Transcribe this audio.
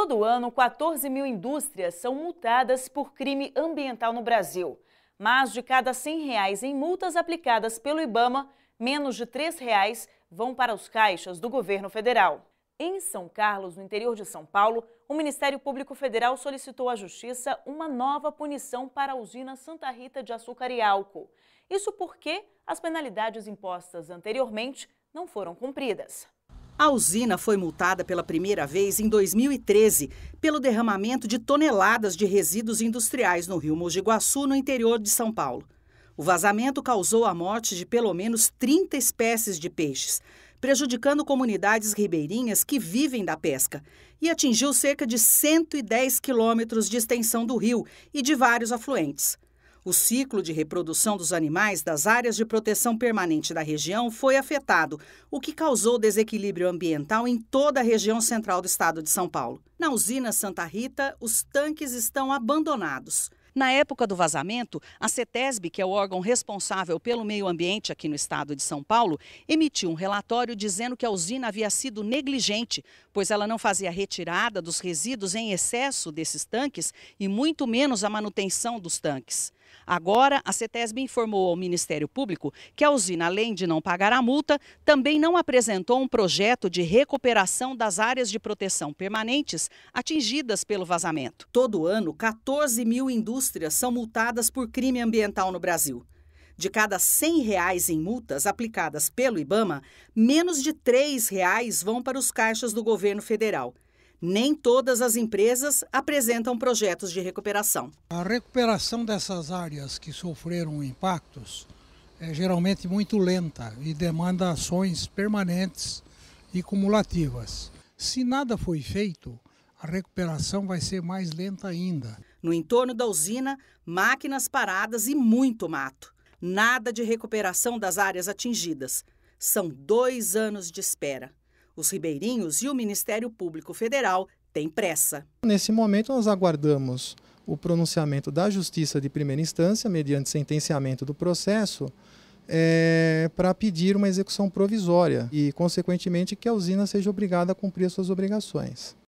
Todo ano, 14 mil indústrias são multadas por crime ambiental no Brasil. Mas de cada R$ 100 reais em multas aplicadas pelo IBAMA, menos de R$ 3 reais vão para os caixas do governo federal. Em São Carlos, no interior de São Paulo, o Ministério Público Federal solicitou à Justiça uma nova punição para a usina Santa Rita de Açúcar e Álcool. Isso porque as penalidades impostas anteriormente não foram cumpridas. A usina foi multada pela primeira vez em 2013 pelo derramamento de toneladas de resíduos industriais no rio Mojiguaçu, no interior de São Paulo. O vazamento causou a morte de pelo menos 30 espécies de peixes, prejudicando comunidades ribeirinhas que vivem da pesca, e atingiu cerca de 110 quilômetros de extensão do rio e de vários afluentes. O ciclo de reprodução dos animais das áreas de proteção permanente da região foi afetado, o que causou desequilíbrio ambiental em toda a região central do estado de São Paulo. Na usina Santa Rita, os tanques estão abandonados. Na época do vazamento, a CETESB, que é o órgão responsável pelo meio ambiente aqui no estado de São Paulo, emitiu um relatório dizendo que a usina havia sido negligente, pois ela não fazia retirada dos resíduos em excesso desses tanques e muito menos a manutenção dos tanques. Agora, a CETESB informou ao Ministério Público que a usina, além de não pagar a multa, também não apresentou um projeto de recuperação das áreas de proteção permanentes atingidas pelo vazamento. Todo ano, 14 mil indústrias indústrias são multadas por crime ambiental no Brasil. De cada R$ 100 reais em multas aplicadas pelo IBAMA, menos de R$ 3 reais vão para os caixas do governo federal. Nem todas as empresas apresentam projetos de recuperação. A recuperação dessas áreas que sofreram impactos é geralmente muito lenta e demanda ações permanentes e cumulativas. Se nada foi feito, a recuperação vai ser mais lenta ainda. No entorno da usina, máquinas paradas e muito mato. Nada de recuperação das áreas atingidas. São dois anos de espera. Os ribeirinhos e o Ministério Público Federal têm pressa. Nesse momento, nós aguardamos o pronunciamento da Justiça de Primeira Instância, mediante sentenciamento do processo, é, para pedir uma execução provisória e, consequentemente, que a usina seja obrigada a cumprir as suas obrigações.